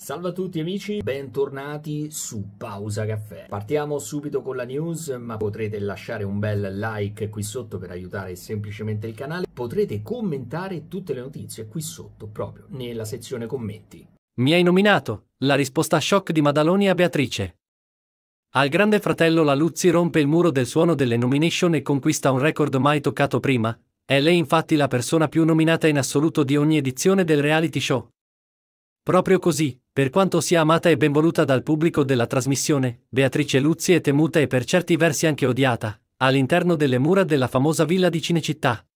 Salve a tutti amici, bentornati su Pausa Caffè. Partiamo subito con la news, ma potrete lasciare un bel like qui sotto per aiutare semplicemente il canale. Potrete commentare tutte le notizie qui sotto, proprio nella sezione commenti. Mi hai nominato? La risposta shock di Madaloni a Beatrice. Al grande fratello la Luzzi rompe il muro del suono delle nomination e conquista un record mai toccato prima. È lei infatti la persona più nominata in assoluto di ogni edizione del reality show. Proprio così, per quanto sia amata e ben voluta dal pubblico della trasmissione, Beatrice Luzzi è temuta e per certi versi anche odiata, all'interno delle mura della famosa villa di Cinecittà.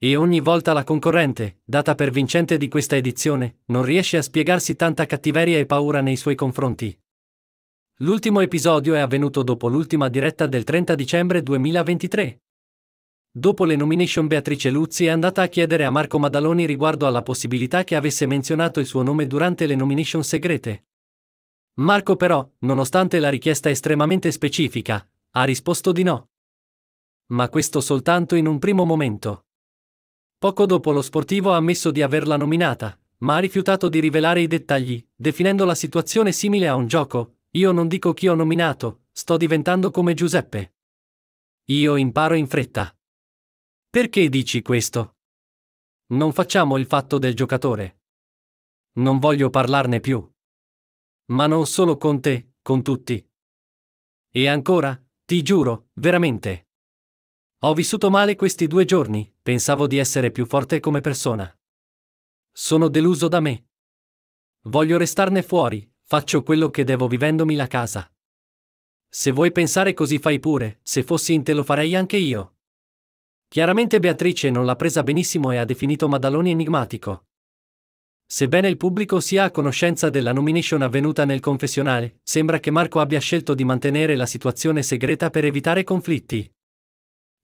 E ogni volta la concorrente, data per vincente di questa edizione, non riesce a spiegarsi tanta cattiveria e paura nei suoi confronti. L'ultimo episodio è avvenuto dopo l'ultima diretta del 30 dicembre 2023. Dopo le nomination Beatrice Luzzi è andata a chiedere a Marco Madaloni riguardo alla possibilità che avesse menzionato il suo nome durante le nomination segrete. Marco però, nonostante la richiesta estremamente specifica, ha risposto di no. Ma questo soltanto in un primo momento. Poco dopo lo sportivo ha ammesso di averla nominata, ma ha rifiutato di rivelare i dettagli, definendo la situazione simile a un gioco, io non dico chi ho nominato, sto diventando come Giuseppe. Io imparo in fretta. Perché dici questo? Non facciamo il fatto del giocatore. Non voglio parlarne più. Ma non solo con te, con tutti. E ancora, ti giuro, veramente. Ho vissuto male questi due giorni, pensavo di essere più forte come persona. Sono deluso da me. Voglio restarne fuori, faccio quello che devo vivendomi la casa. Se vuoi pensare così fai pure, se fossi in te lo farei anche io. Chiaramente Beatrice non l'ha presa benissimo e ha definito Maddaloni enigmatico. Sebbene il pubblico sia a conoscenza della nomination avvenuta nel confessionale, sembra che Marco abbia scelto di mantenere la situazione segreta per evitare conflitti.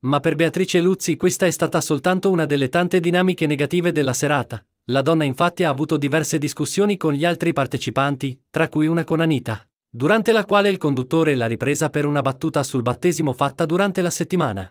Ma per Beatrice Luzzi questa è stata soltanto una delle tante dinamiche negative della serata. La donna infatti ha avuto diverse discussioni con gli altri partecipanti, tra cui una con Anita, durante la quale il conduttore l'ha ripresa per una battuta sul battesimo fatta durante la settimana.